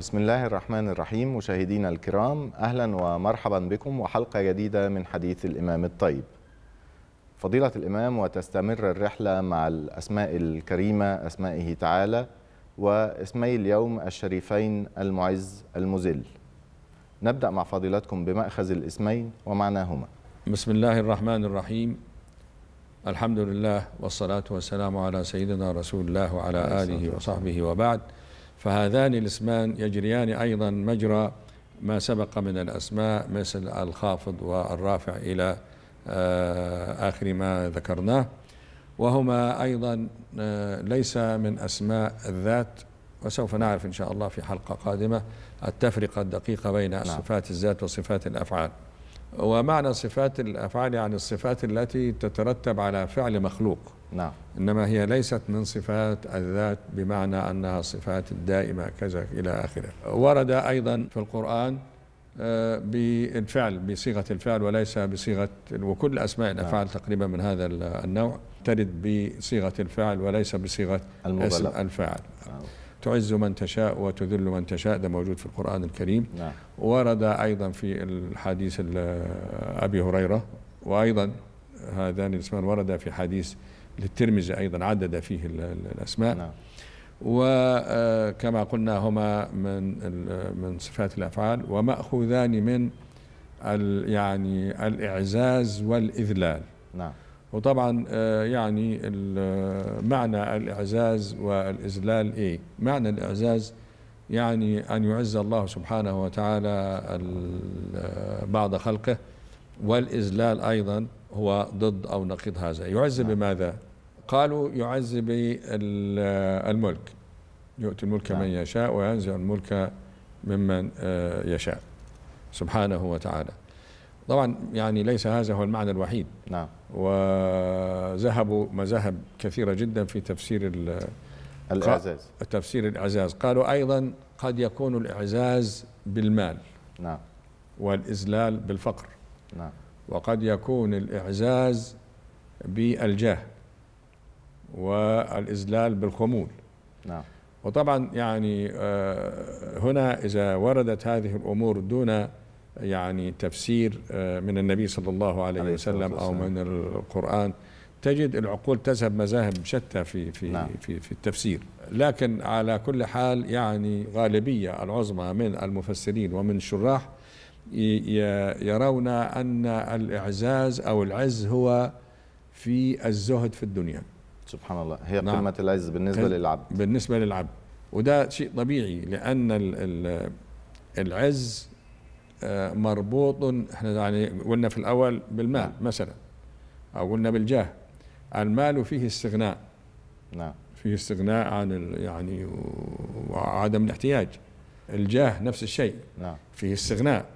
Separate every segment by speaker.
Speaker 1: بسم الله الرحمن الرحيم مشاهدينا الكرام اهلا ومرحبا بكم وحلقه جديده من حديث الامام الطيب. فضيله الامام وتستمر الرحله مع الاسماء الكريمه اسمائه تعالى واسمي اليوم الشريفين المعز المذل. نبدا مع فضيلتكم بماخذ الاسمين ومعناهما. بسم الله الرحمن الرحيم. الحمد لله والصلاه والسلام على سيدنا رسول الله وعلى اله
Speaker 2: وصحبه وبعد. فهذان الاسمان يجريان أيضا مجرى ما سبق من الأسماء مثل الخافض والرافع إلى آه، آخر ما ذكرناه وهما أيضا آه، ليس من أسماء الذات وسوف نعرف إن شاء الله في حلقة قادمة التفرقة الدقيقة بين نعم. صفات الذات وصفات الأفعال ومعنى صفات الأفعال يعني الصفات التي تترتب على فعل مخلوق نعم إنما هي ليست من صفات الذات بمعنى أنها صفات الدائمة كذا إلى آخره ورد أيضا في القرآن آه، بالفعل بصيغة الفعل وليس بصيغة وكل أسماء نعم. الأفعال نعم. تقريبا من هذا النوع ترد بصيغة الفعل وليس بصيغة المبلغ. اسم الفاعل نعم. تعز من تشاء وتذل من تشاء ده موجود في القرآن الكريم نعم. ورد أيضا في الحديث أبي هريرة وأيضا هذان الاسمان ورد في حديث للترمذي أيضا عدد فيه الأسماء نعم. وكما آه، قلنا هما من من صفات الافعال وماخوذان من يعني الاعزاز والاذلال نعم وطبعا آه، يعني آه، معنى الإعزاز والإذلال إيه معنى الإعزاز يعني أن يعز الله سبحانه وتعالى آه، بعض خلقه والإذلال أيضا هو ضد أو نقيض هذا يعز نعم. بماذا؟ قالوا يعز بالملك يؤتي الملك نعم. من يشاء وينزع الملك ممن يشاء سبحانه وتعالى طبعا يعني ليس هذا هو المعنى الوحيد نعم وذهبوا مذاهب كثيرة جدا في تفسير الإعزاز تفسير الإعزاز قالوا أيضا قد يكون الإعزاز بالمال نعم والإذلال بالفقر نعم وقد يكون الإعزاز بالجاه والإذلال بالخمول نعم وطبعا يعني آه، هنا إذا وردت هذه الأمور دون يعني تفسير آه، من النبي صلى الله عليه, عليه وسلم او من القران تجد العقول تذهب مذاهب شتى في في نعم. في في التفسير لكن على كل حال يعني غالبيه العظمى من المفسرين ومن الشراح يرون ان الاعزاز او العز هو في الزهد في الدنيا سبحان الله هي نعم. قمه العز بالنسبه للعبد بالنسبه للعبد وده شيء طبيعي لان العز مربوط احنا يعني قلنا في الاول بالمال نعم. مثلا او قلنا بالجاه المال فيه استغناء نعم فيه استغناء عن يعني وعدم الاحتياج الجاه نفس الشيء نعم فيه استغناء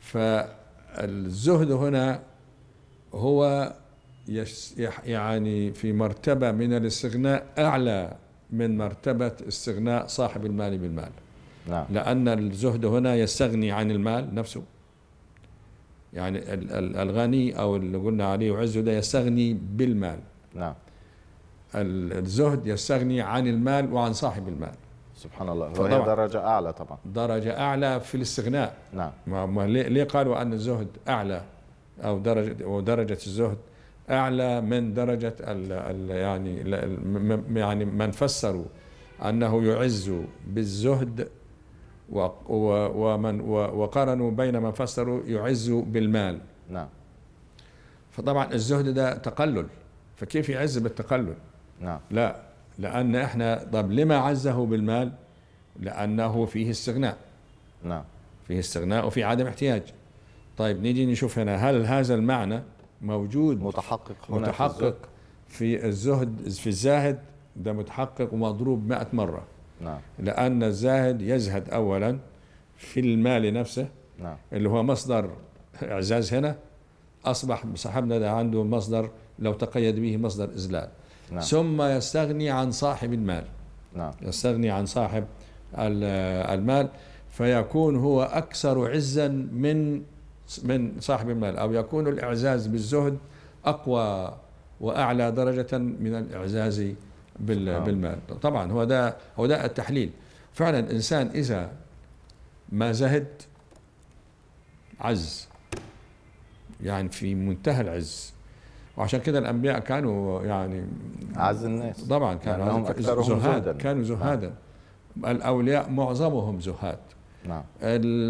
Speaker 2: فالزهد هنا هو يعني في مرتبة من الاستغناء أعلى من مرتبة استغناء صاحب المال بالمال نعم. لأن الزهد هنا يستغني عن المال نفسه يعني الغني أو اللي قلنا عليه عزه ده يستغني بالمال نعم الزهد يستغني عن المال وعن صاحب المال سبحان الله وهي
Speaker 1: درجة أعلى طبعا
Speaker 2: درجة أعلى في الاستغناء نعم ما ليه قالوا أن الزهد أعلى أو درجة ودرجة الزهد أعلى من درجة ال الـ يعني الـ يعني من فسروا أنه يعز بالزهد ومن وقارنوا بين من فسروا يعز بالمال نعم فطبعا الزهد ده تقلل فكيف يعز بالتقلل نعم لا لأن احنا طب لما عزه بالمال لأنه فيه استغناء نعم فيه استغناء وفي عدم احتياج طيب نيجي نشوف هنا هل هذا المعنى موجود متحقق هنا متحقق في الزهد في الزاهد ده متحقق ومضروب 100 مرة نعم. لأن الزاهد يزهد أولا في المال نفسه نعم. اللي هو مصدر إعزاز هنا أصبح صاحبنا ده عنده مصدر لو تقيد به مصدر إذلال نعم. ثم يستغني عن صاحب المال نعم. يستغني عن صاحب المال فيكون هو أكثر عزا من من صاحب المال أو يكون الإعزاز بالزهد أقوى وأعلى درجة من الإعزاز بال بالمال طبعا هو ده هو ده التحليل فعلا الانسان اذا ما زهد عز يعني في منتهى العز وعشان كده الانبياء كانوا يعني اعز الناس طبعا كانوا يعني اكثرهم زهاد كانوا نعم. زهادا نعم. الاولياء معظمهم زهاد نعم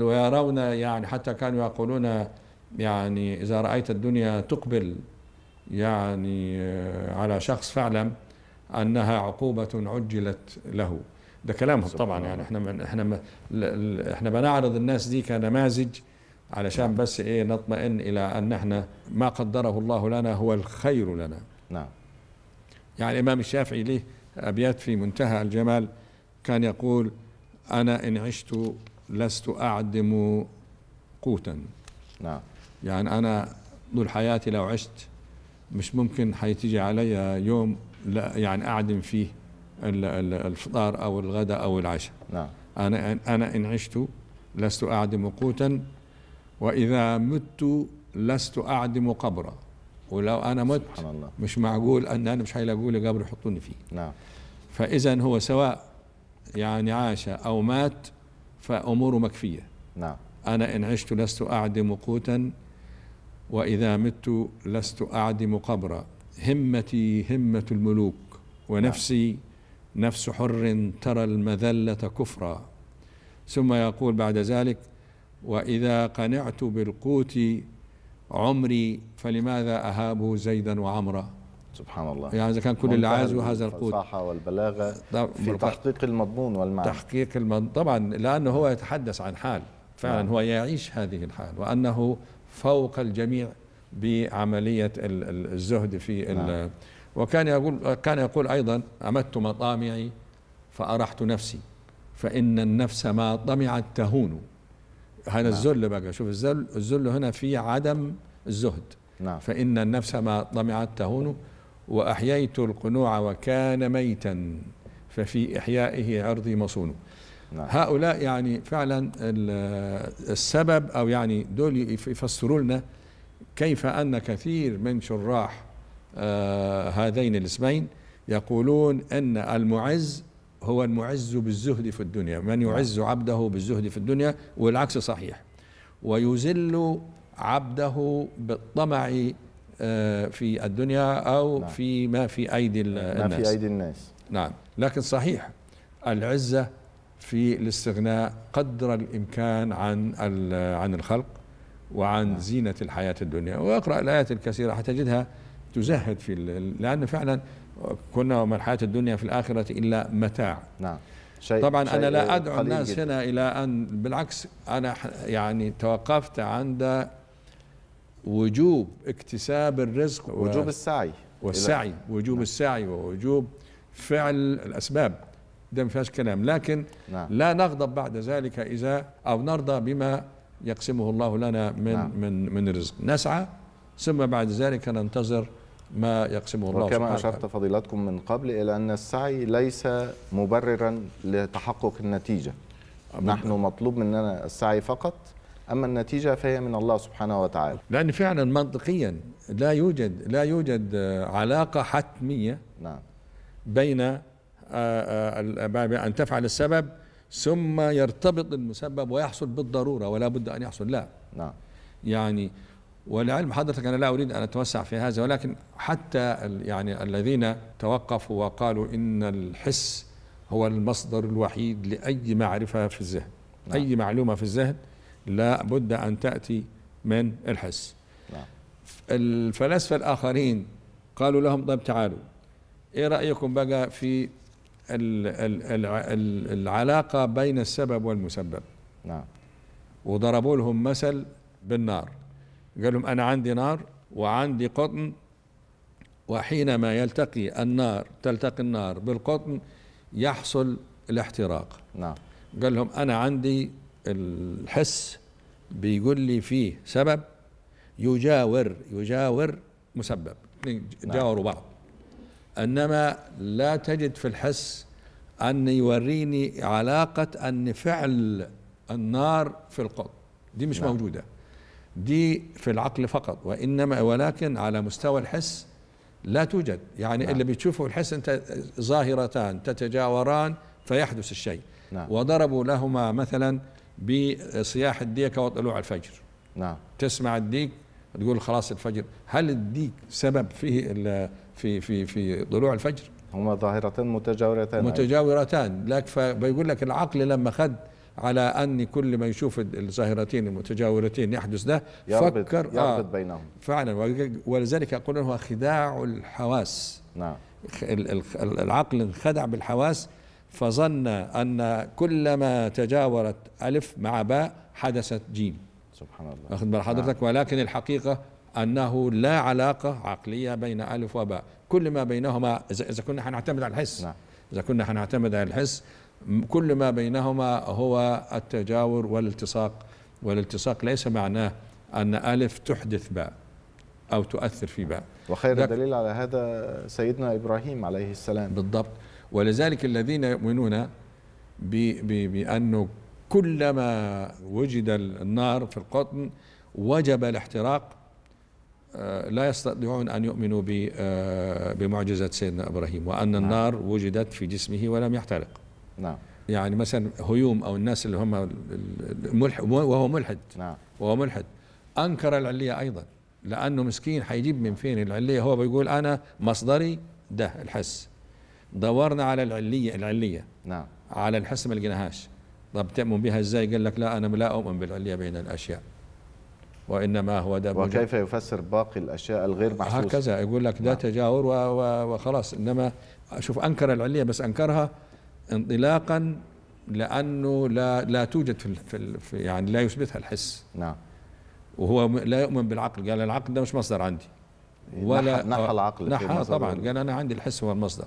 Speaker 2: ويرون يعني حتى كانوا يقولون يعني اذا رايت الدنيا تقبل يعني آه، على شخص فاعلم انها عقوبه عجلت له ده كلامهم طبعا يعني احنا من احنا من احنا بنعرض الناس دي كنماذج علشان نعم. بس ايه نطمئن الى ان احنا ما قدره الله لنا هو الخير لنا نعم يعني الامام الشافعي ليه ابيات في منتهى الجمال كان يقول انا ان عشت لست اعدم قوتا نعم يعني انا طول حياتي لو عشت مش ممكن حيتجي علي يوم لا يعني أعدم فيه الفطار أو الغداء أو العشاء نعم أنا, أنا إن عشت لست أعدم قوتا وإذا مت لست أعدم قبرا ولو أنا مت سبحان الله. مش معقول أن أنا مش حيلاقوا لي قبر يحطوني فيه نعم فإذا هو سواء يعني عاش أو مات فأموره مكفية نعم أنا إن عشت لست أعدم قوتا وإذا مت لست أعدم قبرا همتي همة الملوك ونفسي نفس حر ترى المذلة كفرا ثم يقول بعد ذلك وإذا قنعت بالقوت عمري فلماذا أهابه زيدا وعمرا سبحان الله يعني إذا كان كل اللي عايزه هذا القوت
Speaker 1: الفصاحة والبلاغة في تحقيق
Speaker 2: المضمون والمعنى تحقيق المضمون طبعا لأنه هو يتحدث عن حال فعلا نعم. هو يعيش هذه الحال وأنه فوق الجميع بعملية الزهد في نعم. وكان يقول كان يقول أيضا أمدت مطامعي فأرحت نفسي فإن النفس ما طمعت تهون هذا نعم. الذل بقى شوف الذل الذل هنا في عدم الزهد نعم. فإن النفس ما طمعت تهون وأحييت القنوع وكان ميتا ففي إحيائه عرضي مصون نعم. هؤلاء يعني فعلا السبب أو يعني دول يفسروا لنا كيف أن كثير من شراح آه، هذين الاسمين يقولون أن المعز هو المعز بالزهد في الدنيا من يعز عبده بالزهد في الدنيا والعكس صحيح ويزل عبده بالطمع آه، في الدنيا أو نعم. في ما في أيدي الناس ما في أيدي الناس نعم لكن صحيح العزة في الاستغناء قدر الإمكان عن عن الخلق وعن نعم. زينة الحياة الدنيا واقرأ الآيات الكثيرة حتجدها تزهد في لأن فعلا كنا وما الحياة الدنيا في الآخرة إلا متاع
Speaker 1: نعم شيء طبعا شيء أنا لا أدعو الناس جدا.
Speaker 2: هنا إلى أن بالعكس أنا يعني توقفت عند وجوب اكتساب الرزق وجوب السعي والسعي وجوب نعم. السعي ووجوب فعل الأسباب ده ما فيهاش كلام لكن نعم. لا نغضب بعد ذلك إذا أو نرضى بما يقسمه الله لنا من نعم. من من رزق نسعى ثم بعد ذلك ننتظر ما يقسمه
Speaker 1: الله وكما أشرت فضيلتكم من قبل إلى أن السعي ليس مبررا لتحقق النتيجة نحن مطلوب مننا السعي فقط أما النتيجة فهي من الله سبحانه وتعالى لأن فعلا منطقيا لا يوجد
Speaker 2: لا يوجد علاقة حتمية نعم بين آه، آه، أن تفعل السبب ثم يرتبط المسبب ويحصل بالضرورة ولا بد أن يحصل لا نعم يعني ولعلم حضرتك أنا لا أريد أن أتوسع في هذا ولكن حتى يعني الذين توقفوا وقالوا إن الحس هو المصدر الوحيد لأي معرفة في الذهن نعم. أي معلومة في الذهن لا بد أن تأتي من الحس نعم. الفلاسفة الآخرين قالوا لهم طيب تعالوا إيه رأيكم بقى في العلاقة بين السبب والمسبب نعم وضربوا لهم مثل بالنار قال لهم أنا عندي نار وعندي قطن وحينما يلتقي النار تلتقي النار بالقطن يحصل الاحتراق نعم قال لهم أنا عندي الحس بيقول لي فيه سبب يجاور يجاور مسبب نعم. جاوروا بعض انما لا تجد في الحس ان يوريني علاقه ان فعل النار في القلب دي مش لا. نعم. موجوده دي في العقل فقط وانما ولكن على مستوى الحس لا توجد يعني لا. نعم. اللي بتشوفه الحس انت ظاهرتان تتجاوران فيحدث الشيء نعم. وضربوا لهما مثلا بصياح الديكة وطلوع الفجر نعم تسمع الديك تقول خلاص الفجر هل الديك سبب فيه في في في طلوع الفجر هما ظاهرتان متجاورتان متجاورتان لك فبيقول لك العقل لما خد على ان كل ما يشوف الظاهرتين المتجاورتين يحدث ده يربط فكر آه، يربط آه بينهم فعلا ولذلك يقول هو خداع الحواس نعم العقل انخدع بالحواس فظن ان كل ما تجاورت الف مع باء حدثت جيم سبحان الله اخذ بال حضرتك نعم. ولكن الحقيقه أنه لا علاقة عقلية بين ألف وباء كل ما بينهما إذا كنا حنعتمد على الحس نعم. إذا كنا حنعتمد على الحس كل ما بينهما هو التجاور والالتصاق والالتصاق ليس معناه أن ألف تحدث باء أو تؤثر في باء وخير
Speaker 1: الدليل على هذا سيدنا إبراهيم عليه السلام بالضبط ولذلك الذين
Speaker 2: يؤمنون بأنه كلما وجد النار في القطن وجب الاحتراق آه، لا يستطيعون أن يؤمنوا آه، بمعجزة سيدنا إبراهيم وأن نعم. النار وجدت في جسمه ولم يحترق نعم يعني مثلا هيوم أو الناس اللي هم الملحد وهو ملحد نعم وهو ملحد أنكر العلية أيضا لأنه مسكين حيجيب من فين العلية هو بيقول أنا مصدري ده الحس دورنا على العلية العلية نعم على الحس ما لقيناهاش طب تؤمن بها ازاي قال لك لا انا لا اؤمن بالعليه بين الاشياء وانما هو ده وكيف
Speaker 1: يفسر باقي الاشياء الغير محسوسه هكذا
Speaker 2: يقول لك ده نعم. تجاور وخلاص انما شوف انكر العليه بس انكرها انطلاقا لانه لا لا توجد في, في يعني لا يثبتها الحس نعم وهو لا يؤمن بالعقل قال العقل ده مش مصدر عندي ولا نحى العقل نحى طبعا قال انا عندي الحس هو المصدر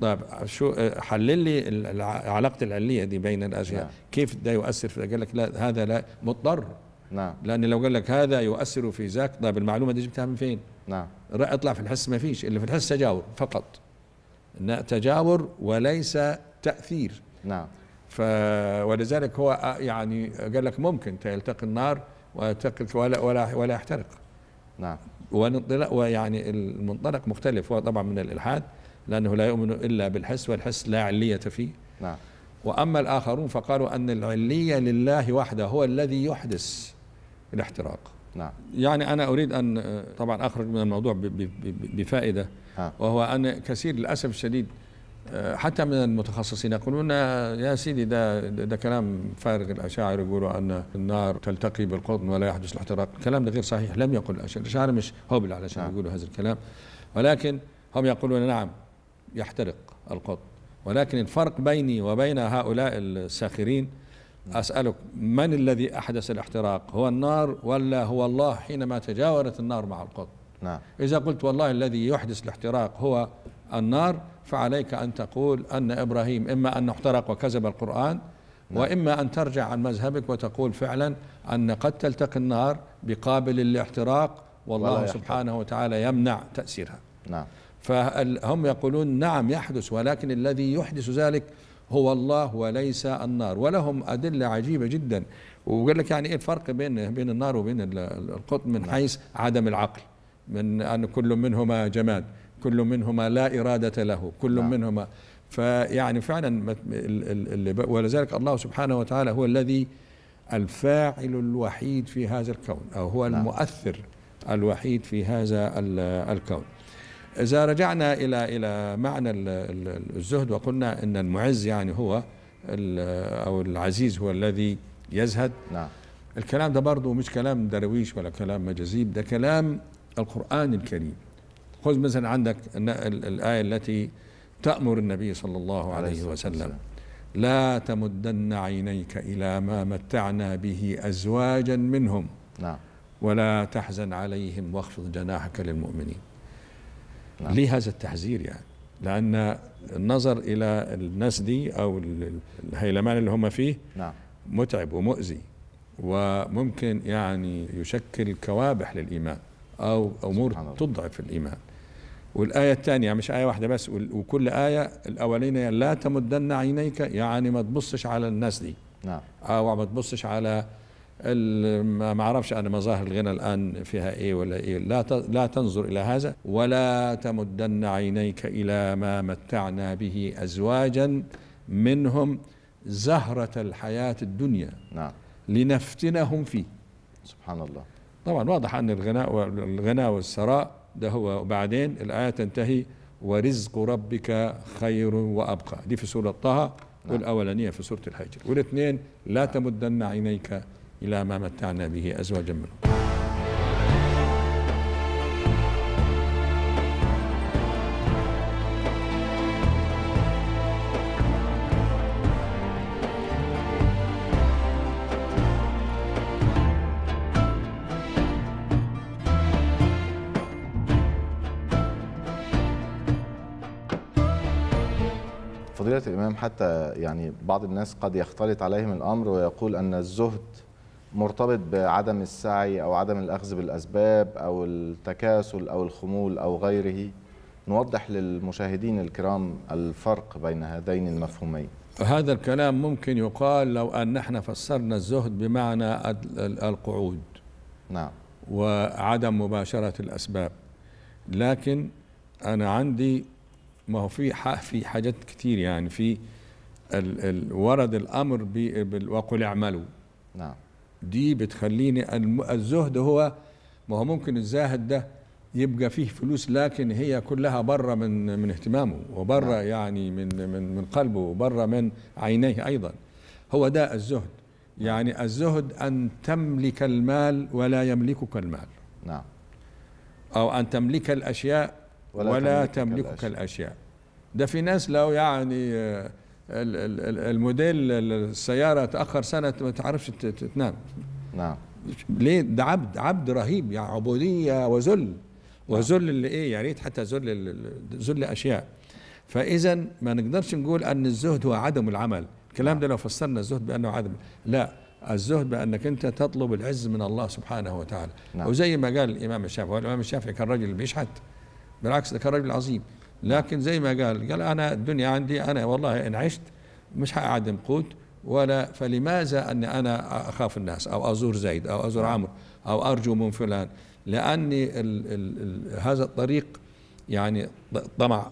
Speaker 2: طيب شو حلل لي علاقه العليه دي بين الاشياء نعم. كيف ده يؤثر في قال لك لا هذا لا مضطر نعم لان لو قال لك هذا يؤثر في ذاك طيب المعلومه دي جبتها من فين؟ نعم اطلع في الحس ما فيش اللي في الحس تجاور فقط تجاور وليس تاثير نعم ف ولذلك هو آه، يعني قال لك ممكن تلتقي النار وتقف ولا ولا ولا يحترق نعم ويعني المنطلق مختلف هو طبعا من الالحاد لانه لا يؤمن الا بالحس والحس لا عليه فيه نعم واما الاخرون فقالوا ان العليه لله وحده هو الذي يحدث الاحتراق نعم. يعني أنا أريد أن طبعا أخرج من الموضوع بفائدة ها. وهو أن كثير للأسف الشديد حتى من المتخصصين يقولون يا سيدي ده ده كلام فارغ الاشاعر يقولوا ان النار تلتقي بالقطن ولا يحدث الاحتراق، الكلام ده غير صحيح لم يقل الاشاعر مش هوبل علشان نعم. يقولوا هذا الكلام ولكن هم يقولون نعم يحترق القطن ولكن الفرق بيني وبين هؤلاء الساخرين أسألك من الذي أحدث الاحتراق هو النار ولا هو الله حينما تجاورت النار مع القطب نعم. إذا قلت والله الذي يحدث الاحتراق هو النار فعليك أن تقول أن إبراهيم إما أن احترق وكذب القرآن نعم. وإما أن ترجع عن مذهبك وتقول فعلا أن قد تلتقي النار بقابل الاحتراق والله سبحانه وتعالى يمنع تأثيرها نعم فهم يقولون نعم يحدث ولكن الذي يحدث ذلك هو الله وليس النار ولهم أدلة عجيبة جدا وقال لك يعني إيه الفرق بين بين النار وبين القطن من نعم. حيث عدم العقل من أن كل منهما جماد كل منهما لا إرادة له كل نعم. منهما فيعني فعلا ولذلك الله سبحانه وتعالى هو الذي الفاعل الوحيد في هذا الكون أو هو نعم. المؤثر الوحيد في هذا الكون إذا رجعنا إلى إلى معنى الزهد وقلنا أن المعز يعني هو أو العزيز هو الذي يزهد نعم الكلام ده برضه مش كلام درويش ولا كلام مجازيب ده كلام القرآن الكريم خذ مثلا عندك الآية التي تأمر النبي صلى الله عليه وسلم لا تمدن عينيك إلى ما متعنا به أزواجا منهم نعم ولا تحزن عليهم واخفض جناحك للمؤمنين نعم. ليه هذا التحذير يعني لأن النظر إلى الناس دي أو الهيلمان اللي هم فيه نعم. متعب ومؤذي وممكن يعني يشكل كوابح للإيمان أو أمور تضعف الإيمان والآية الثانية مش آية واحدة بس وكل آية الأولين لا تمدن عينيك يعني ما تبصش على الناس دي نعم أو آه، ما تبصش على ما اعرفش انا مظاهر الغنى الان فيها ايه ولا ايه لا لا تنظر الى هذا ولا تمدن عينيك الى ما متعنا به ازواجا منهم زهرة الحياة الدنيا نعم لنفتنهم فيه سبحان الله طبعا واضح ان الغناء والغنى والثراء ده هو وبعدين الايه تنتهي ورزق ربك خير وابقى دي في سوره طه نعم. والاولانيه في سوره الحجر والاثنين لا نعم. تمدن عينيك إلى ما متعنا به أزواجا منه
Speaker 1: فضيلة الإمام حتى يعني بعض الناس قد يختلط عليهم الأمر ويقول أن الزهد مرتبط بعدم السعي او عدم الاخذ بالاسباب او التكاسل او الخمول او غيره نوضح للمشاهدين الكرام الفرق بين هذين المفهومين
Speaker 2: هذا الكلام ممكن يقال لو ان نحن فسرنا الزهد بمعنى القعود نعم وعدم مباشره الاسباب لكن انا عندي ما هو في في حاجات كثير يعني في ورد الامر وقل اعملوا نعم دي بتخليني الزهد هو ما هو ممكن الزاهد ده يبقى فيه فلوس لكن هي كلها بره من من اهتمامه وبره نعم. يعني من من من قلبه وبره من عينيه ايضا هو ده الزهد يعني نعم. الزهد ان تملك المال ولا يملكك المال نعم او ان تملك الاشياء ولا, ولا تملكك, تملكك الأشياء. الاشياء ده في ناس لو يعني آه، الموديل السياره تاخر سنه ما تعرفش تنام نعم ليه ده عبد عبد رهيب يعني عبوديه وذل وذل نعم. اللي ايه يا يعني ريت حتى ذل ذل اشياء فاذا ما نقدرش نقول ان الزهد هو عدم العمل الكلام نعم. ده لو فسرنا الزهد بانه عدم لا الزهد بانك انت تطلب العز من الله سبحانه وتعالى نعم. وزي ما قال الامام الشافعي الامام الشافعي كان رجل بيشحت بالعكس ده كان رجل عظيم لكن زي ما قال قال أنا الدنيا عندي أنا والله إن عشت مش هقعد قوت ولا فلماذا أن أنا أخاف الناس أو أزور زيد أو أزور نعم. عمرو أو أرجو من فلان لأني الـ الـ هذا الطريق يعني طمع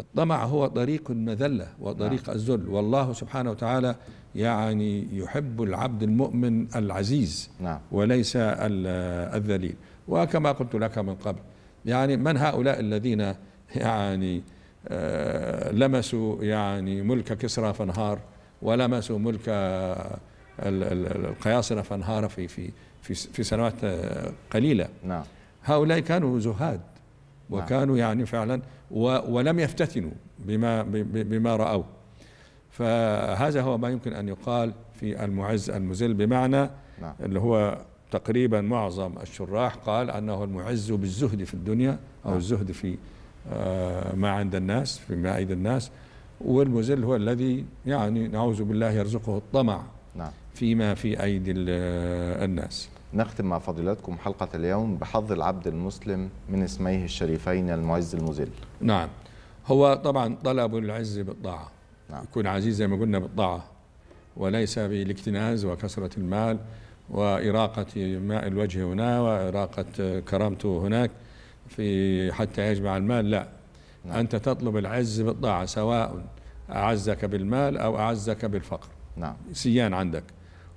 Speaker 2: الطمع هو طريق المذلة وطريق نعم. الذل والله سبحانه وتعالى يعني يحب العبد المؤمن العزيز نعم. وليس الذليل وكما قلت لك من قبل يعني من هؤلاء الذين يعني آه, لمسوا يعني ملك كسرى فانهار ولمسوا ملك آه, القياصنه فانهار في في في في سنوات آه, قليله نعم هؤلاء كانوا زهاد نعم. وكانوا يعني فعلا ولم يفتتنوا بما بما راوا فهذا هو ما يمكن ان يقال في المعز المذل بمعنى نعم. اللي هو تقريبا معظم الشراح قال انه المعز بالزهد في الدنيا او نعم. الزهد في آه، ما عند الناس فيما أيدي الناس والمزل هو الذي
Speaker 1: يعني نعوذ بالله يرزقه الطمع نعم. فيما في أيدي آه، الناس نختم مع فضيلتكم حلقة اليوم بحظ العبد المسلم من اسميه الشريفين المعز المذل نعم هو طبعا طلب العز بالطاعة نعم. يكون عزيز زي
Speaker 2: ما قلنا بالطاعة وليس بالاكتناز وكثرة المال وإراقة ماء الوجه هنا وإراقة كرامته هناك في حتى يجمع المال لا نعم. أنت تطلب العز بالطاعة سواء أعزك بالمال أو أعزك بالفقر نعم. سيان عندك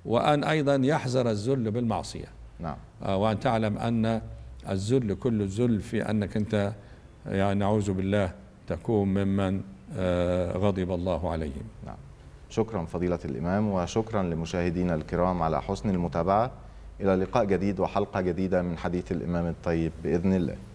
Speaker 2: وأن أيضا يحذر الذل بالمعصية نعم. آه، وأن تعلم أن الذل كل الذل في أنك أنت
Speaker 1: يعني نعوذ بالله تكون ممن آه، غضب الله عليهم نعم. شكرا فضيلة الإمام وشكرا لمشاهدينا الكرام على حسن المتابعة إلى لقاء جديد وحلقة جديدة من حديث الإمام الطيب بإذن الله